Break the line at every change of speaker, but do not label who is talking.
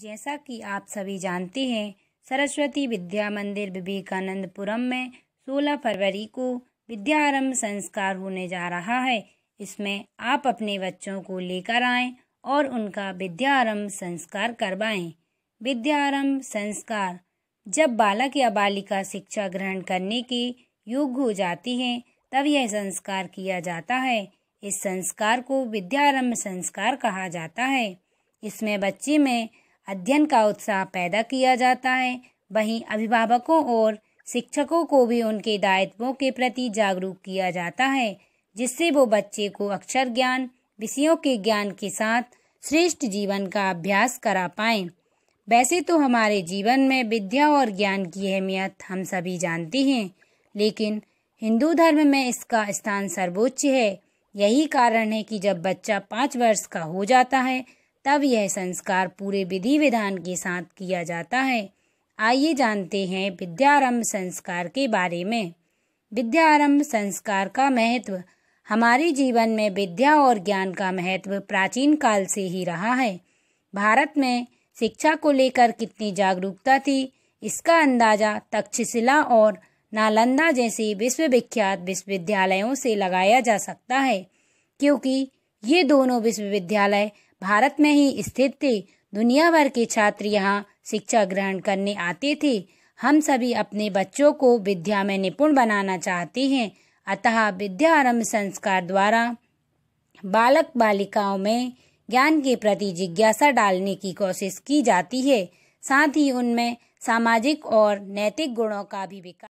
जैसा कि आप सभी जानते हैं सरस्वती विद्या मंदिर विवेकानंदपुरम में 16 फरवरी को आरम्भ संस्कार होने जा रहा है इसमें आप अपने बच्चों को लेकर आएं और उनका आरम्भ संस्कार करवाएं आरम्भ संस्कार जब बालक या बालिका शिक्षा ग्रहण करने के योग्य हो जाती है तब यह संस्कार किया जाता है इस संस्कार को विद्यारम्भ संस्कार कहा जाता है इसमें बच्चे में अध्ययन का उत्साह पैदा किया जाता है वहीं अभिभावकों और शिक्षकों को भी उनके दायित्वों के प्रति जागरूक किया जाता है जिससे वो बच्चे को अक्षर ज्ञान विषयों के ज्ञान के साथ श्रेष्ठ जीवन का अभ्यास करा पाए वैसे तो हमारे जीवन में विद्या और ज्ञान की अहमियत हम सभी जानते हैं लेकिन हिंदू धर्म में इसका स्थान सर्वोच्च है यही कारण है कि जब बच्चा पाँच वर्ष का हो जाता है तब यह संस्कार पूरे विधि विधान के साथ किया जाता है आइए जानते हैं विद्यारंभ संस्कार के बारे में विद्यारंभ संस्कार का महत्व हमारे जीवन में विद्या और ज्ञान का महत्व प्राचीन काल से ही रहा है भारत में शिक्षा को लेकर कितनी जागरूकता थी इसका अंदाजा तक्षशिला और नालंदा जैसे विश्वविख्यात विश्वविद्यालयों से लगाया जा सकता है क्योंकि ये दोनों विश्वविद्यालय भारत में ही स्थित थे दुनिया भर के छात्र यहाँ शिक्षा ग्रहण करने आते थे हम सभी अपने बच्चों को विद्या में निपुण बनाना चाहते हैं अतः विद्या आरम्भ संस्कार द्वारा बालक बालिकाओं में ज्ञान के प्रति जिज्ञासा डालने की कोशिश की जाती है साथ ही उनमें सामाजिक और नैतिक गुणों का भी विकास